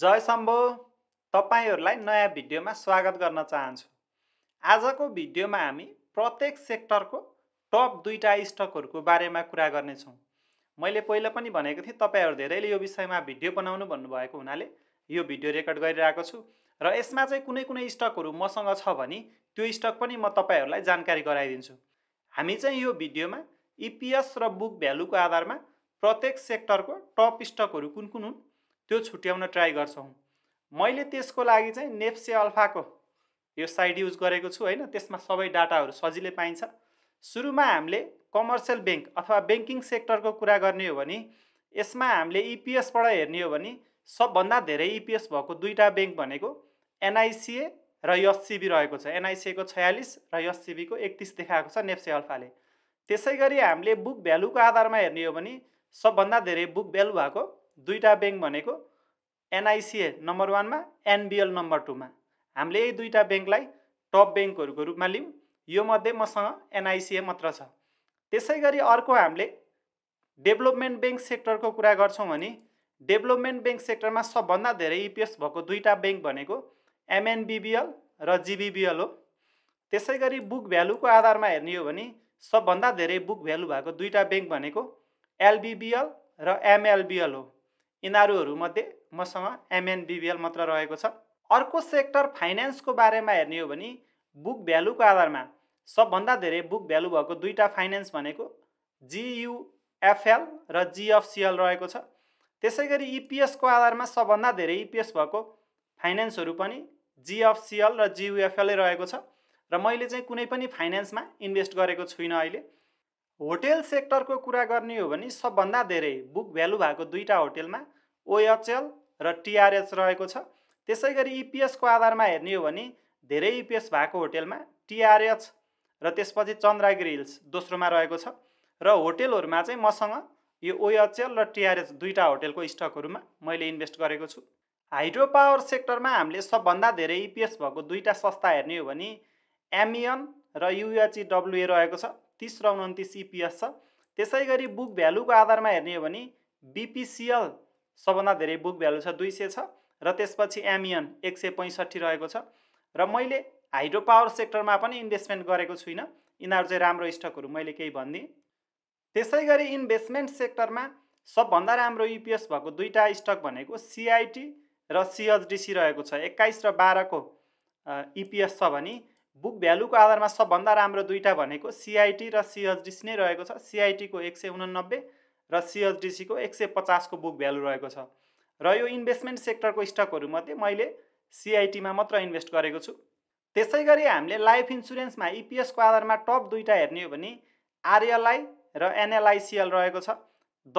जय शम्भो तपाईँहरूलाई नयाँ भिडियोमा स्वागत गर्न चाहन्छु आजको भिडियोमा हामी प्रत्येक सेक्टरको टप दुईवटा स्टकहरूको बारेमा कुरा गर्नेछौँ मैले पहिला पनि भनेको थिएँ तपाईँहरू धेरैले यो विषयमा भिडियो बनाउनु भन्नुभएको हुनाले यो भिडियो रेकर्ड गरिरहेको छु र यसमा चाहिँ कुनै कुनै स्टकहरू मसँग छ भने त्यो स्टक पनि म तपाईँहरूलाई जानकारी गराइदिन्छु हामी चाहिँ यो भिडियोमा इपिएस e र बुक भ्यालुको आधारमा प्रत्येक सेक्टरको टप स्टकहरू कुन कुन हुन् त्यो छुट्याउन ट्राई गर्छौँ मैले त्यसको लागि चाहिँ नेप्से अल्फाको यो साइड युज गरेको छु होइन त्यसमा सबै डाटाहरू सजिलै पाइन्छ सुरुमा हामीले कमर्सियल ब्याङ्क अथवा ब्याङ्किङ सेक्टरको कुरा गर्ने हो भने यसमा हामीले इपिएसबाट e हेर्ने हो भने सबभन्दा धेरै इपिएस e भएको दुईवटा ब्याङ्क भनेको एनआइसिए र एससिबी रहेको छ एनआइसिएको छयालिस र एससिबीको एकतिस देखाएको छ नेप्से अल्फाले त्यसै गरी हामीले बुक भ्यालुको आधारमा हेर्ने हो भने सबभन्दा धेरै बुक भ्यालु भएको दुईवटा ब्याङ्क भनेको एनआइसिए नम्बर वानमा एनबिएल नम्बर टूमा हामीले यही दुईवटा ब्याङ्कलाई टप ब्याङ्कहरूको रूपमा लियौँ यो मध्ये मसँग एनआइसिए मात्र छ त्यसै गरी अर्को हामीले डेभलपमेन्ट ब्याङ्क सेक्टरको कुरा गर्छौँ भने डेभलपमेन्ट ब्याङ्क सेक्टरमा सबभन्दा धेरै इपिएस भएको दुईवटा ब्याङ्क भनेको एमएनबिबिएल र जिबिबिएल हो त्यसै गरी बुक भ्यालुको आधारमा हेर्ने हो भने सबभन्दा धेरै बुक भ्यालु भएको दुईवटा ब्याङ्क भनेको एलबिबिएल र एमएलबिएल हो यिनीहरूमध्ये मसँग एमएनबिबिएल मात्र रहेको छ अर्को सेक्टर फाइनेन्सको बारेमा हेर्ने हो भने बुक भ्यालुको आधारमा सबभन्दा धेरै बुक भ्यालु भएको दुईवटा फाइनेन्स भनेको जियुएफएल र जिएफसिएल रहेको छ त्यसै गरी इपिएसको e आधारमा सबभन्दा धेरै इपिएस e भएको फाइनेन्सहरू पनि जिएफसिएल र जियुएफएलै रहेको छ र मैले चाहिँ कुनै पनि फाइनेन्समा इन्भेस्ट गरेको छुइनँ अहिले होटेल सेक्टरको कुरा गर्ने हो भने सबभन्दा धेरै बुक भ्यालु भएको दुईवटा होटेलमा ओएचएल र टिआरएच रहेको छ त्यसै गरी इपिएसको आधारमा हेर्ने हो भने धेरै इपिएस भएको होटेलमा टिआरएच र त्यसपछि चन्द्रागिरी हिल्स दोस्रोमा रहेको छ र होटेलहरूमा चाहिँ मसँग यो ओएचएल र टिआरएच दुईवटा होटेलको स्टकहरूमा मैले इन्भेस्ट गरेको छु हाइड्रो पावर सेक्टरमा हामीले सबभन्दा धेरै इपिएस भएको दुईवटा संस्था हेर्ने हो भने एमइएन र युएचइडब्लुए रहेको छ तिस र उन्तिस इपिएस e छ त्यसै गरी बुक भ्यालुको आधारमा हेर्ने हो भने बिपिसिएल सबभन्दा धेरै बुक भ्यालु छ दुई सय छ र त्यसपछि एमियन एक सय पैँसठी रहेको छ र मैले हाइड्रो पावर सेक्टरमा पनि इन्भेस्टमेन्ट गरेको छुइनँ यिनीहरू चाहिँ राम्रो स्टकहरू मैले केही भनिदिएँ त्यसै गरी इन्भेस्टमेन्ट सेक्टरमा सबभन्दा राम्रो इपिएस e भएको दुईवटा स्टक भनेको सिआइटी र सिएचडिसी रहेको छ एक्काइस र बाह्रको इपिएस e छ भने बुक भ्यालुको आधारमा सबभन्दा राम्रो दुईवटा भनेको सिआइटी र सिएचडिसी नै रहेको छ सिआइटीको एक सय उनानब्बे र सिएचडिसीको एक सय पचासको बुक भ्यालु रहेको छ र यो इन्भेस्टमेन्ट सेक्टरको स्टकहरूमध्ये मैले सिआइटीमा मात्र इन्भेस्ट गरेको छु त्यसै गरी हामीले लाइफ इन्सुरेन्समा इपिएसको e आधारमा टप दुईवटा हेर्ने हो भने आरएलआई e र एनएलआइसिएल रहेको छ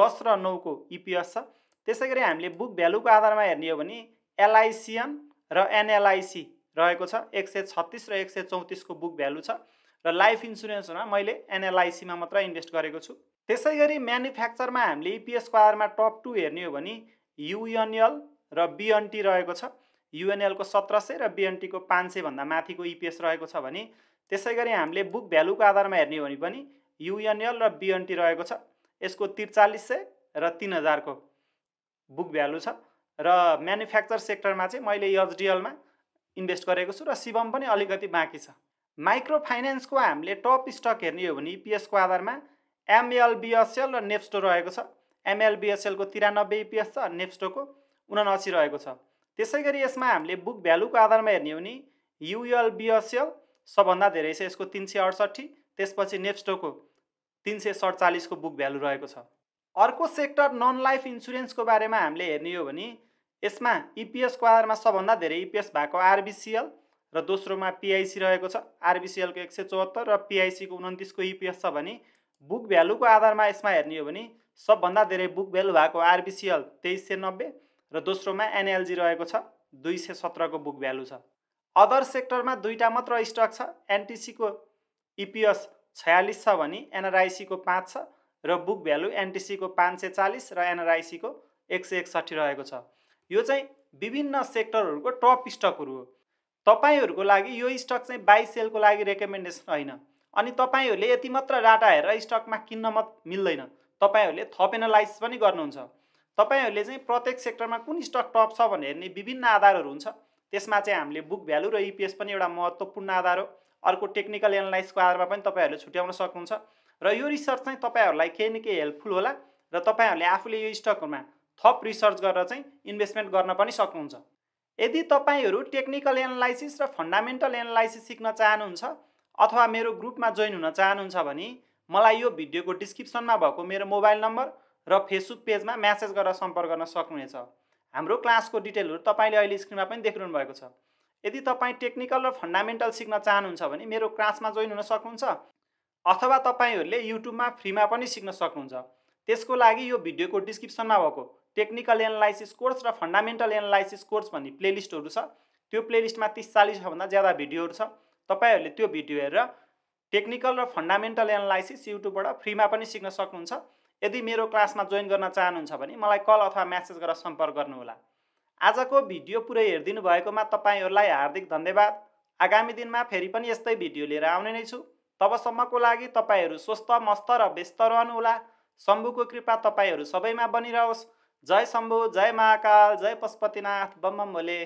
दस र नौको इपिएस e छ त्यसै गरी हामीले बुक भ्यालुको आधारमा हेर्ने हो भने एलआइसिएन र एनएलआइसी रहेको छ एक सय छत्तिस र एक सय चौतिसको बुक भ्यालु छ र लाइफ इन्सुरेन्समा मैले एनएलआइसीमा मात्र इन्भेस्ट गरेको छु त्यसै गरी म्यानुफ्याक्चरमा हामीले इपिएसको आधारमा टप टू हेर्ने हो भने युएनएल र बिएनटी रहेको छ युएनएलको सत्र सय र बिएनटीको पाँच सयभन्दा माथिको इपिएस रहेको छ भने त्यसै गरी हामीले बुक भ्यालुको आधारमा हेर्ने हो भने पनि युएनएल र बिएनटी रहेको छ यसको त्रिचालिस सय र तिन हजारको बुक भ्यालु छ र म्यानुफ्याक्चर सेक्टरमा चाहिँ मैले एचडिएलमा इन्भेस्ट गरेको छु र शिवम पनि अलिकति बाँकी छ माइक्रो फाइनेन्सको हामीले टप स्टक हेर्ने हो भने इपिएसको e आधारमा एमएलबिएसएल र नेप्स्टो रहेको छ एमएलबिएसएलको तिरानब्बे इपिएस e छ नेप्स्टोको उनासी रहेको छ त्यसै गरी यसमा हामीले बुक भ्यालुको आधारमा हेर्ने हो भने युएलबिएसएल सबभन्दा धेरै छ यसको तिन सय अडसट्ठी त्यसपछि नेप्स्टोको तिन सय सडचालिसको बुक भ्यालु रहेको छ अर्को सेक्टर नन लाइफ इन्सुरेन्सको बारेमा हामीले हेर्ने हो भने यसमा इपिएसको e आधारमा सबभन्दा धेरै इपिएस e भएको आरबिसिएल र दोस्रोमा पिआइसी रहेको छ आरबिसिएलको एक सय चौहत्तर र पिआइसीको उन्तिसको इपिएस e छ भने बुक भ्यालुको आधारमा यसमा हेर्ने हो भने सबभन्दा धेरै बुक भ्यालु भएको आरबिसिएल तेइस सय नब्बे र दोस्रोमा एनएलजी रहेको छ दुई सय सत्रको बुक भ्यालु छ अदर सेक्टरमा दुईवटा मात्र स्टक छ एनटिसीको इपिएस छयालिस छ भने एनआरआइसीको पाँच छ र बुक भ्यालु एनटिसीको पाँच सय चालिस र एनआरआइसीको एक सय एकसट्ठी रहेको छ यो चाहिँ विभिन्न सेक्टरहरूको टप स्टकहरू हो तपाईँहरूको लागि यो स्टक चाहिँ बाई सेलको लागि रेकमेन्डेसन होइन अनि तपाईँहरूले यति मात्र डाटा हेरेर स्टकमा किन्न मत मिल्दैन तपाईँहरूले थप एनालाइसिस पनि गर्नुहुन्छ तपाईँहरूले चाहिँ प्रत्येक सेक्टरमा कुन स्टक टप छ भनेर हेर्ने विभिन्न आधारहरू हुन्छ त्यसमा चाहिँ हामीले बुक भ्यालु र इपिएस e पनि एउटा महत्त्वपूर्ण आधार हो अर्को टेक्निकल एनालाइसको आधारमा पनि तपाईँहरूले छुट्याउन सक्नुहुन्छ र यो रिसर्च चाहिँ तपाईँहरूलाई केही न केही हेल्पफुल होला र तपाईँहरूले आफूले यो स्टकहरूमा थप रिसर्च गरेर चाहिँ इन्भेस्टमेन्ट गर्न पनि सक्नुहुन्छ यदि तपाईँहरू टेक्निकल एनालाइसिस र फन्डामेन्टल एनालाइसिस सिक्न चाहनुहुन्छ अथवा मेरो ग्रुपमा जोइन हुन चाहनुहुन्छ भने मलाई यो भिडियोको डिस्क्रिप्सनमा भएको मेरो मोबाइल नम्बर र फेसबुक पेजमा म्यासेज गरेर सम्पर्क गर्न सक्नुहुनेछ हाम्रो क्लासको डिटेलहरू तपाईँले अहिले स्क्रिनमा पनि देखिरहनु भएको छ यदि तपाईँ टेक्निकल र फन्डामेन्टल सिक्न चाहनुहुन्छ भने मेरो क्लासमा जोइन हुन सक्नुहुन्छ अथवा तपाईँहरूले युट्युबमा फ्रीमा पनि सिक्न सक्नुहुन्छ त्यसको लागि यो भिडियोको डिस्क्रिप्सनमा भएको टेक्निकल एनालाइसिस कोर्स र फन्डामेन्टल एनालाइसिस कोर्स भन्ने प्लेलिस्टहरू छ त्यो प्लेलिस्टमा तिस चालिसभन्दा ज्यादा भिडियोहरू छ तपाईँहरूले त्यो भिडियो हेरेर टेक्निकल र फन्डामेन्टल एनालाइसिस युट्युबबाट फ्रीमा पनि सिक्न सक्नुहुन्छ यदि मेरो क्लासमा जोइन गर्न चाहनुहुन्छ भने मलाई कल अथवा म्यासेज गरेर सम्पर्क गर्नुहोला आजको भिडियो पुरै हेरिदिनु भएकोमा तपाईँहरूलाई हार्दिक धन्यवाद आगामी दिनमा फेरि पनि यस्तै भिडियो लिएर आउने नै छु तबसम्मको लागि तपाईँहरू स्वस्थ मस्त र व्यस्त रहनुहोला शम्भुको कृपा तपाईँहरू सबैमा बनिरहोस् जय शम्भु जय महाकाल जय पशुपतिनाथ बम भोले